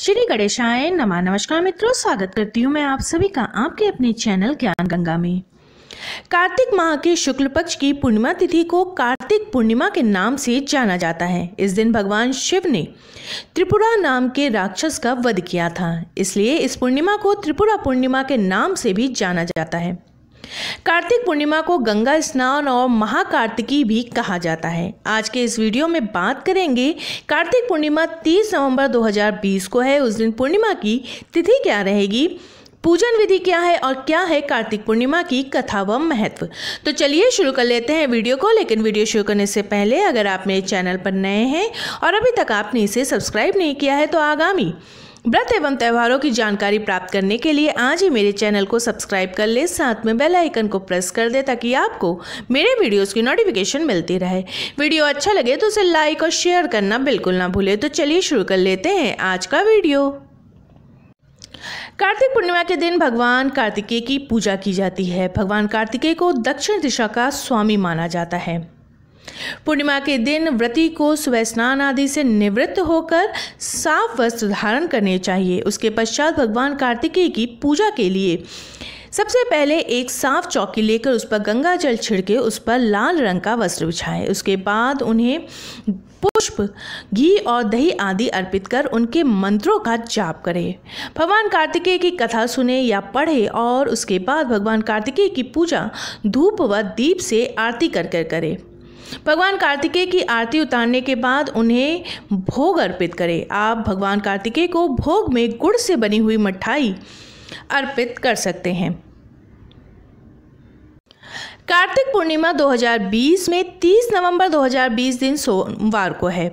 श्री गणेशाय नमा नमस्कार मित्रों स्वागत करती हूँ मैं आप सभी का आपके अपने चैनल ज्ञान गंगा में कार्तिक माह के शुक्ल पक्ष की पूर्णिमा तिथि को कार्तिक पूर्णिमा के नाम से जाना जाता है इस दिन भगवान शिव ने त्रिपुरा नाम के राक्षस का वध किया था इसलिए इस पूर्णिमा को त्रिपुरा पूर्णिमा के नाम से भी जाना जाता है कार्तिक पूर्णिमा को गंगा स्नान और महाकार्तिकी भी कहा जाता है आज के इस वीडियो में बात करेंगे कार्तिक पूर्णिमा 30 नवंबर 2020 को है उस दिन पूर्णिमा की तिथि क्या रहेगी पूजन विधि क्या है और क्या है कार्तिक पूर्णिमा की कथा व महत्व तो चलिए शुरू कर लेते हैं वीडियो को लेकिन वीडियो शुरू करने से पहले अगर आप मेरे चैनल पर नए हैं और अभी तक आपने इसे सब्सक्राइब नहीं किया है तो आगामी व्रत एवं त्यौहारों की जानकारी प्राप्त करने के लिए आज ही मेरे चैनल को सब्सक्राइब कर ले साथ में बेल आइकन को प्रेस कर दे ताकि आपको मेरे वीडियोस की नोटिफिकेशन मिलती रहे वीडियो अच्छा लगे तो उसे लाइक और शेयर करना बिल्कुल ना भूले तो चलिए शुरू कर लेते हैं आज का वीडियो कार्तिक पूर्णिमा के दिन भगवान कार्तिकेय की पूजा की जाती है भगवान कार्तिकेय को दक्षिण दिशा का स्वामी माना जाता है पूर्णिमा के दिन व्रती को सुबह स्नान आदि से निवृत्त होकर साफ वस्त्र धारण करने चाहिए उसके पश्चात भगवान कार्तिकेय की पूजा के लिए सबसे पहले एक साफ चौकी लेकर उस पर गंगा जल छिड़के उस पर लाल रंग का वस्त्र बिछाए उसके बाद उन्हें पुष्प घी और दही आदि अर्पित कर उनके मंत्रों का जाप करें भगवान कार्तिकेय की कथा सुने या पढ़े और उसके बाद भगवान कार्तिकेय की पूजा धूप व दीप से आरती कर कर करें भगवान कार्तिकेय की आरती उतारने के बाद उन्हें भोग अर्पित करें आप भगवान कार्तिकेय को भोग में गुड़ से बनी हुई मिठाई अर्पित कर सकते हैं कार्तिक पूर्णिमा 2020 में 30 नवंबर 2020 दिन सोमवार को है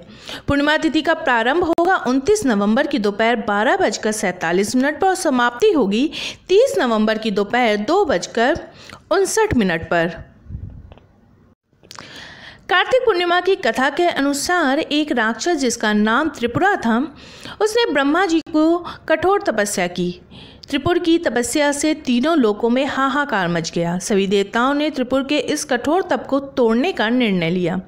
पूर्णिमा तिथि का प्रारंभ होगा 29 नवंबर की दोपहर बारह बजकर सैंतालीस मिनट पर और समाप्ति होगी 30 नवंबर की दोपहर दो बजकर उनसठ मिनट पर कार्तिक पूर्णिमा की कथा के अनुसार एक राक्षस जिसका नाम त्रिपुरा था उसने ब्रह्मा जी को कठोर तपस्या की त्रिपुर की तपस्या से तीनों लोकों में हाहाकार मच गया सभी देवताओं ने त्रिपुर के इस कठोर तप को तोड़ने का निर्णय लिया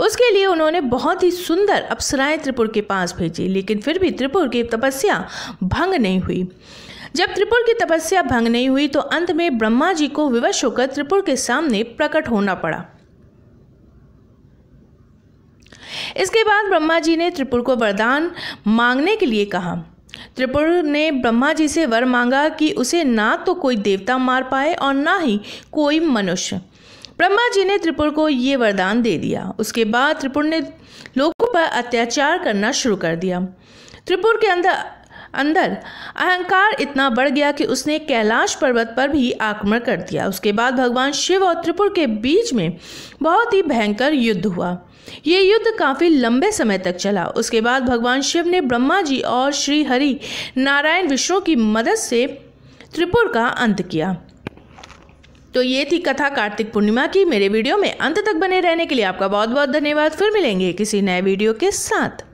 उसके लिए उन्होंने बहुत ही सुंदर अप्सराएं त्रिपुर के पास भेजी लेकिन फिर भी त्रिपुर की तपस्या भंग नहीं हुई जब त्रिपुर की तपस्या भंग नहीं हुई तो अंत में ब्रह्मा जी को विवश होकर त्रिपुर के सामने प्रकट होना पड़ा इसके बाद ब्रह्मा जी ने त्रिपुर को वरदान मांगने के लिए कहा त्रिपुर ने ब्रह्मा जी से वर मांगा कि उसे ना तो कोई देवता मार पाए और ना ही कोई मनुष्य ब्रह्मा जी ने त्रिपुर को ये वरदान दे दिया उसके बाद त्रिपुर ने लोगों पर अत्याचार करना शुरू कर दिया त्रिपुर के अंदर अंदर अहंकार इतना बढ़ गया कि उसने कैलाश पर्वत पर भी आक्रमण कर दिया उसके बाद भगवान शिव और त्रिपुर के बीच में बहुत ही भयंकर युद्ध हुआ ये युद्ध काफ़ी लंबे समय तक चला उसके बाद भगवान शिव ने ब्रह्मा जी और श्री हरि नारायण विष्णु की मदद से त्रिपुर का अंत किया तो ये थी कथा कार्तिक पूर्णिमा की मेरे वीडियो में अंत तक बने रहने के लिए आपका बहुत बहुत धन्यवाद फिर मिलेंगे किसी नए वीडियो के साथ